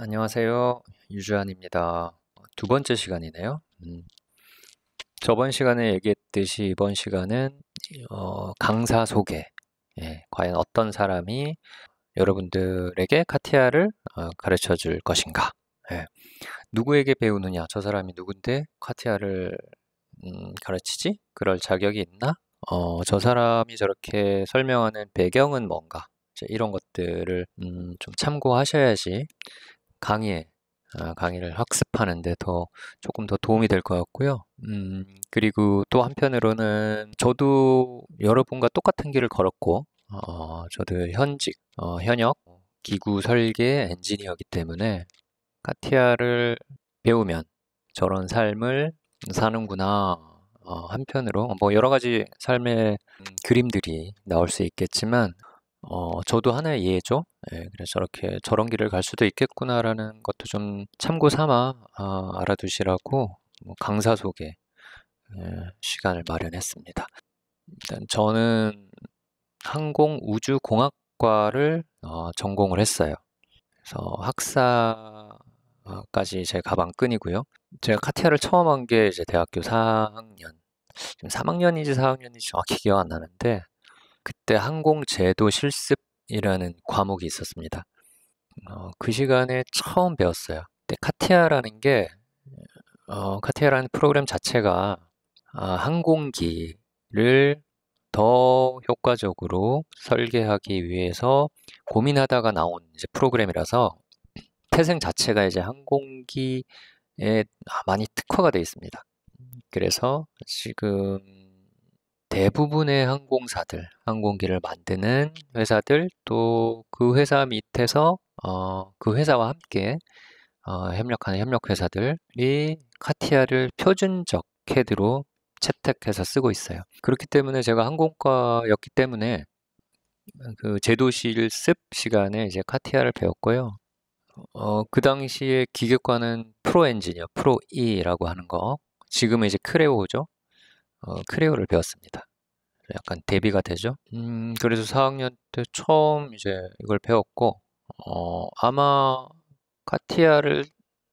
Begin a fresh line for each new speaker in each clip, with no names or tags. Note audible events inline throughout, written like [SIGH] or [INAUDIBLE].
안녕하세요. 유주환입니다. 두 번째 시간이네요. 음. 저번 시간에 얘기했듯이 이번 시간은 어, 강사 소개. 예, 과연 어떤 사람이 여러분들에게 카티아를 어, 가르쳐 줄 것인가? 예. 누구에게 배우느냐? 저 사람이 누군데 카티아를 음, 가르치지? 그럴 자격이 있나? 어, 저 사람이 저렇게 설명하는 배경은 뭔가? 이런 것들을 음, 좀 참고하셔야지 강의에 아, 강의를 학습하는데 더 조금 더 도움이 될 것 같고요. 음, 그리고 또 한편으로는 저도 여러분과 똑같은 길을 걸었고, 어, 저도 현직, 어, 현역 기구 설계 엔지니어기 때문에 카티아를 배우면 저런 삶을 사는구나. 어, 한편으로 뭐 여러 가지 삶의 음, 그림들이 나올 수 있겠지만 어, 저도 하나의 예죠. 예, 그래서 저렇게 저런 길을 갈 수도 있겠구나라는 것도 좀 참고 삼아 어, 알아두시라고 뭐 강사 소개 예, 시간을 마련했습니다. 일단 저는 항공 우주공학과를 어, 전공을 했어요. 그래서 학사까지 제 가방 끈이고요. 제가 카티아를 처음 한 게 이제 대학교 4학년, 지금 3학년인지 4학년인지 정확히 기억 안 나는데 그때 항공제도 실습이라는 과목이 있었습니다. 어, 그 시간에 처음 배웠어요. 그때 카티아라는 게 어, 카티아라는 프로그램 자체가 아, 항공기를 더 효과적으로 설계하기 위해서 고민하다가 나온 이제 프로그램이라서 태생 자체가 이제 항공기에 많이 특화가 되어 있습니다. 그래서 지금 대부분의 항공사들, 항공기를 만드는 회사들 또 그 회사 밑에서 어, 그 회사와 함께 어, 협력하는 협력회사들이 카티아를 표준적 캐드로 채택해서 쓰고 있어요. 그렇기 때문에 제가 항공과였기 때문에 그 제도 실습 시간에 이제 카티아를 배웠고요. 어, 그 당시에 기계과는 프로 엔지니어, 프로 E라고 하는 거. 지금은 이제 크레오죠. 어, 네. 크레오를 배웠습니다. 약간 대비가 되죠. 음, 그래서 4학년 때 처음 이제 이걸 배웠고, 어, 아마 카티아를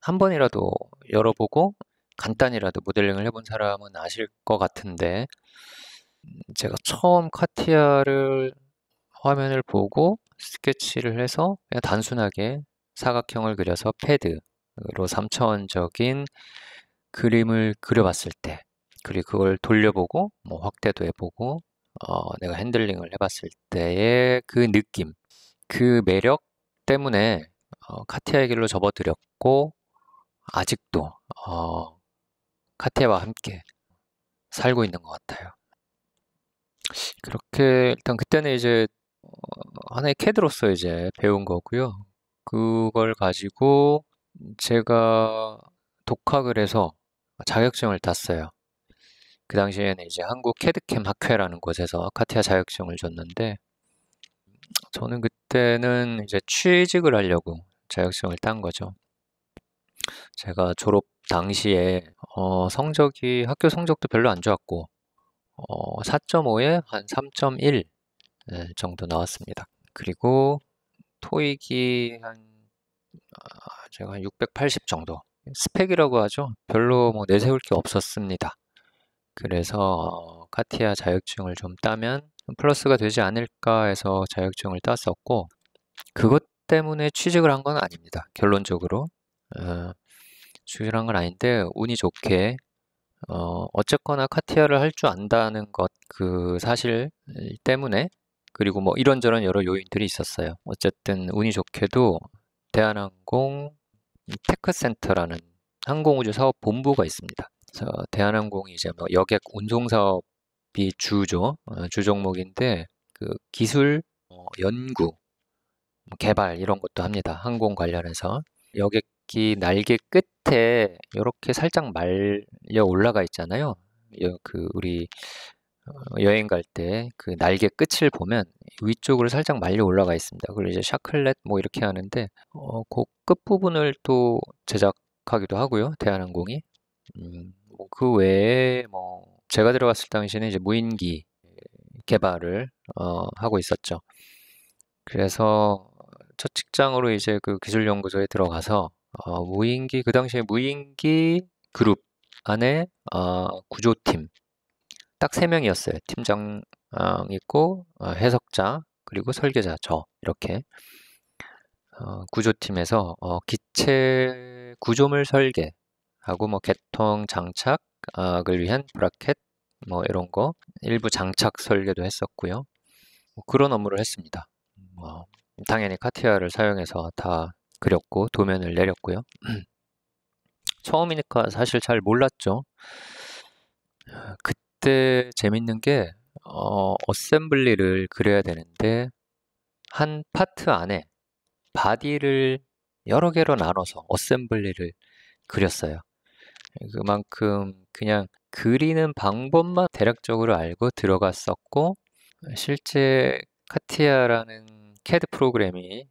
한 번이라도 열어보고 간단히라도 모델링을 해본 사람은 아실 것 같은데, 제가 처음 카티아를 화면을 보고 스케치를 해서 그냥 단순하게 사각형을 그려서 패드로 3차원적인 그림을 그려봤을 때 그리고 그걸 돌려보고 뭐 확대도 해보고 어, 내가 핸들링을 해봤을 때의 그 느낌, 그 매력 때문에 어, 카티아의 길로 접어들였고 아직도 어, 카티아와 함께 살고 있는 것 같아요. 그렇게 일단 그때는 이제 어, 하나의 캐드로서 이제 배운 거고요. 그걸 가지고 제가 독학을 해서 자격증을 땄어요. 그 당시에는 이제 한국 캐드캠 학회라는 곳에서 카티아 자격증을 줬는데 저는 그때는 이제 취직을 하려고 자격증을 딴 거죠. 제가 졸업 당시에 어, 성적이 학교 성적도 별로 안 좋았고 어, 4.5에 한 3.1 예, 정도 나왔습니다. 그리고 토익이 한 아, 제가 한 680 정도 스펙이라고 하죠. 별로 뭐 내세울 게 없었습니다. 그래서 어, 카티아 자격증을 좀 따면 플러스가 되지 않을까 해서 자격증을 땄었고 그것 때문에 취직을 한 건 아닙니다. 결론적으로 어, 취직을 한 건 아닌데 운이 좋게 어, 어쨌거나 카티아를 할 줄 안다는 것 그 사실 때문에 그리고 뭐 이런저런 여러 요인들이 있었어요. 어쨌든 운이 좋게도 대한항공 테크센터라는 항공우주사업 본부가 있습니다. 대한항공이 이제 뭐 여객 운송 사업이 주죠 어, 주 종목인데 그 기술 어, 연구 뭐 개발 이런 것도 합니다 항공 관련해서 여객기 날개 끝에 이렇게 살짝 말려 올라가 있잖아요 그 우리 어, 여행 갈 때 그 날개 끝을 보면 위쪽으로 살짝 말려 올라가 있습니다. 그리고 이제 샤클렛 뭐 이렇게 하는데 어, 그 끝부분을 또 제작하기도 하고요. 대한항공이. 음, 하그 뭐 외에 뭐 제가 들어갔을 당시는 에 이제 무인기 개발을 어, 하고 있었죠. 그래서 첫 직장으로 이제 그 기술연구소에 들어가서 어, 무인기 그 당시에 무인기 그룹 안에 어, 구조팀 딱 세 명이었어요. 팀장 있고 어, 해석자 그리고 설계자 저 이렇게 어, 구조팀에서 어, 기체 구조물 설계 하고 뭐 개통 장착을 아, 위한 브라켓 뭐 이런 거 일부 장착 설계도 했었고요. 뭐 그런 업무를 했습니다. 뭐 당연히 카티아를 사용해서 다 그렸고 도면을 내렸고요. [CLEARS THROAT] 처음이니까 사실 잘 몰랐죠. 그때 재밌는 게 어, 어셈블리를 그려야 되는데 한 파트 안에 바디를 여러 개로 나눠서 어셈블리를 그렸어요. 그만큼 그냥 그리는 방법만 대략적으로 알고 들어갔었고 실제 카티아라는 캐드 프로그램이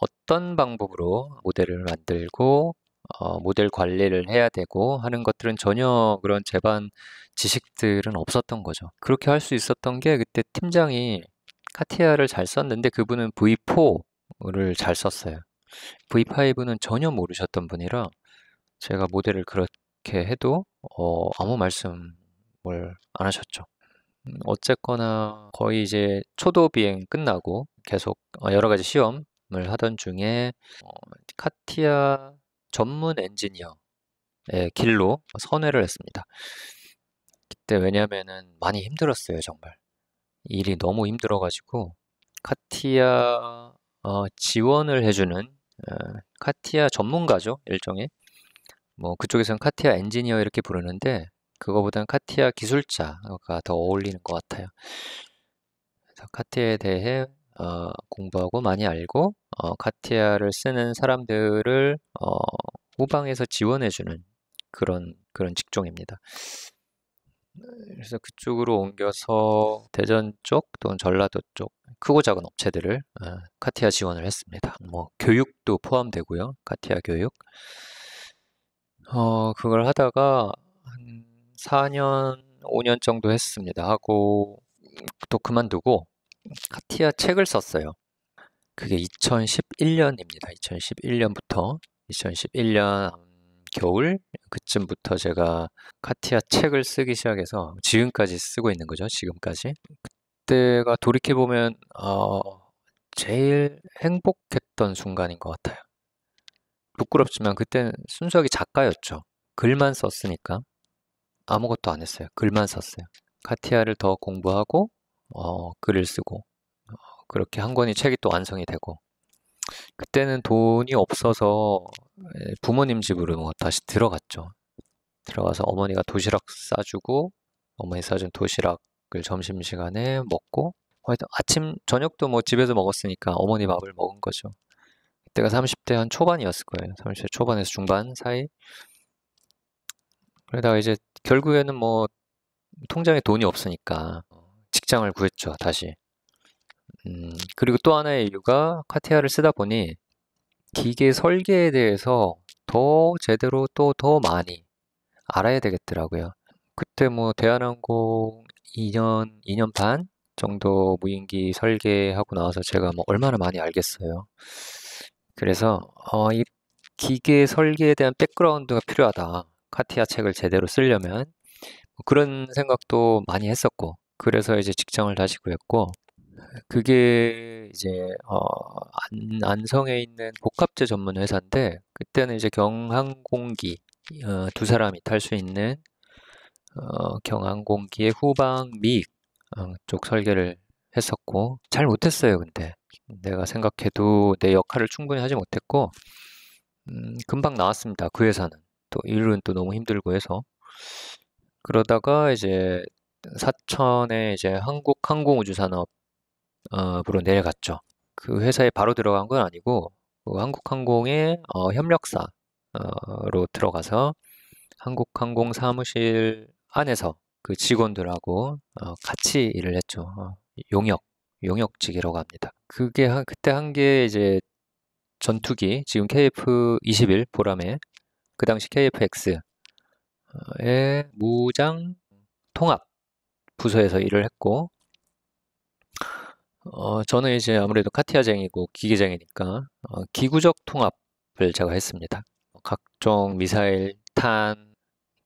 어떤 방법으로 모델을 만들고 어, 모델 관리를 해야 되고 하는 것들은 전혀 그런 제반 지식들은 없었던 거죠. 그렇게 할 수 있었던 게 그때 팀장이 카티아를 잘 썼는데 그분은 V4를 잘 썼어요. V5는 전혀 모르셨던 분이라 제가 모델을 그렇게 이렇게 해도 어, 아무 말씀을 안 하셨죠. 음, 어쨌거나 거의 이제 초도 비행 끝나고 계속 어, 여러 가지 시험을 하던 중에 어, 카티아 전문 엔지니어의 길로 선회를 했습니다. 그때 왜냐면은 많이 힘들었어요, 정말. 일이 너무 힘들어가지고 카티아 어, 지원을 해주는 어, 카티아 전문가죠, 일종의. 뭐 그쪽에서는 카티아 엔지니어 이렇게 부르는데 그거보다는 카티아 기술자가 더 어울리는 것 같아요. 그래서 카티아에 대해 어, 공부하고 많이 알고 어, 카티아를 쓰는 사람들을 어, 후방에서 지원해주는 그런 그런 직종입니다. 그래서 그쪽으로 옮겨서 대전 쪽 또는 전라도 쪽 크고 작은 업체들을 어, 카티아 지원을 했습니다. 뭐 교육도 포함되고요, 카티아 교육. 어, 그걸 하다가 한 4년, 5년 정도 했습니다. 하고 또 그만두고 카티아 책을 썼어요. 그게 2011년입니다. 2011년부터 2011년 겨울 그쯤부터 제가 카티아 책을 쓰기 시작해서 지금까지 쓰고 있는 거죠. 지금까지 그때가 돌이켜 보면 어, 제일 행복했던 순간인 것 같아요. 부끄럽지만 그때 순수하게 작가였죠. 글만 썼으니까 아무것도 안 했어요. 글만 썼어요. 카티아를 더 공부하고 어, 글을 쓰고 어, 그렇게 한권의 책이 또 완성이 되고 그때는 돈이 없어서 예, 부모님 집으로 뭐 다시 들어갔죠. 들어가서 어머니가 도시락 싸주고 어머니 싸준 도시락을 점심시간에 먹고 아침 저녁도 뭐 집에서 먹었으니까 어머니 밥을 먹은 거죠. 그때가 30대 한 초반이었을 거예요. 30대 초반에서 중반 사이. 그러다가 이제 결국에는 뭐 통장에 돈이 없으니까 직장을 구했죠, 다시. 음, 그리고 또 하나의 이유가 카티아를 쓰다 보니 기계 설계에 대해서 더 제대로 또 더 많이 알아야 되겠더라고요. 그때 뭐 대한항공 2년, 2년 반 정도 무인기 설계하고 나와서 제가 뭐 얼마나 많이 알겠어요. 그래서 어, 이 기계 설계에 대한 백그라운드가 필요하다. 카티아 책을 제대로 쓰려면 뭐 그런 생각도 많이 했었고 그래서 이제 직장을 다시 구했고 그게 이제 어, 안, 성에 있는 복합제 전문 회사인데 그때는 이제 경항공기 어, 두 사람이 탈 수 있는 어, 경항공기의 후방 미쪽 어, 설계를 했었고 잘 못했어요 근데 내가 생각해도 내 역할을 충분히 하지 못했고 음, 금방 나왔습니다 그 회사는 또 일은 또 너무 힘들고 해서 그러다가 이제 사천에 이제 한국 항공우주산업 으로 내려갔죠 그 회사에 바로 들어간 건 아니고 그 한국항공의 어, 협력사로 들어가서 한국항공 사무실 안에서 그 직원들하고 어, 같이 일을 했죠. 어. 용역, 용역직이라고 합니다. 그게 한, 그때 한 게 이제 전투기, 지금 KF-21 보람에 그 당시 KFX의 어, 무장 통합 부서에서 일을 했고, 어, 저는 이제 아무래도 카티아쟁이고 기계쟁이니까 어, 기구적 통합을 제가 했습니다. 뭐 각종 미사일, 탄,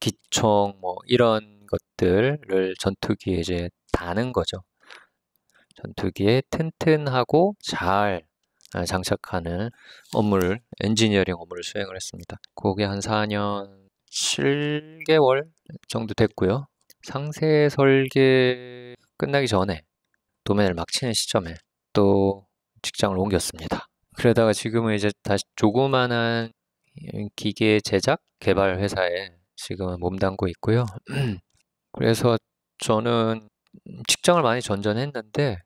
기총 뭐 이런 것들을 전투기에 이제 다는 거죠. 전투기에 튼튼하고 잘 아, 장착하는 업무를 엔지니어링 업무를 수행을 했습니다. 그게 한 4년 7개월 정도 됐고요. 상세 설계 끝나기 전에 도면을 막 치는 시점에 또 직장을 옮겼습니다. 그러다가 지금은 이제 다시 조그마한 기계 제작 개발 회사에 지금은 몸담고 있고요. [CLEARS THROAT] 그래서 저는 직장을 많이 전전했는데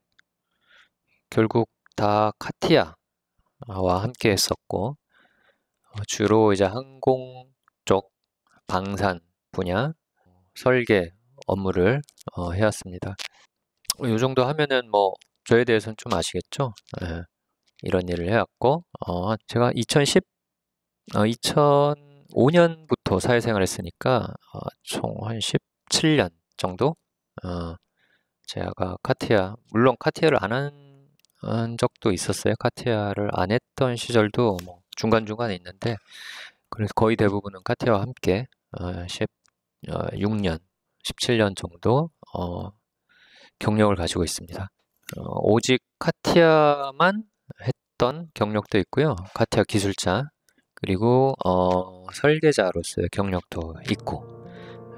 결국 다 카티아와 함께 했었고 어, 주로 이제 항공 쪽 방산 분야 설계 업무를 어, 해왔습니다. 이 어, 정도 하면은 뭐 저에 대해서는 좀 아시겠죠? 네. 이런 일을 해왔고 어, 제가 2010 어, 2005년부터 사회생활 했으니까 어, 총한 17년 정도 어, 제가 카티아 물론 카티아를 안한 한 적도 있었어요. 카티아를 안 했던 시절도 뭐 중간중간에 있는데 그래서 거의 대부분은 카티아와 함께 어, 16년, 어, 17년 정도 어, 경력을 가지고 있습니다. 어, 오직 카티아만 했던 경력도 있고요. 카티아 기술자 그리고 어, 설계자로서의 경력도 있고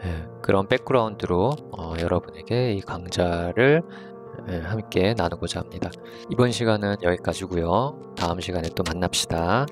예, 그런 백그라운드로 어, 여러분에게 이 강좌를 함께 나누고자 합니다. 이번 시간은 여기까지고요. 다음 시간에 또 만납시다.